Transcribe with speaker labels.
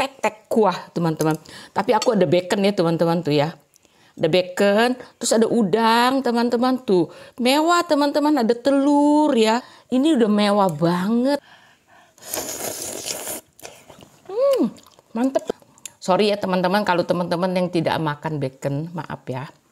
Speaker 1: tek tek kuah teman-teman. Tapi aku ada bacon ya teman-teman tuh ya. Ada bacon, terus ada udang teman-teman tuh. Mewah teman-teman ada telur ya. Ini udah mewah banget. Hmm, mantep. Sorry ya teman-teman kalau teman-teman yang tidak makan bacon, maaf ya.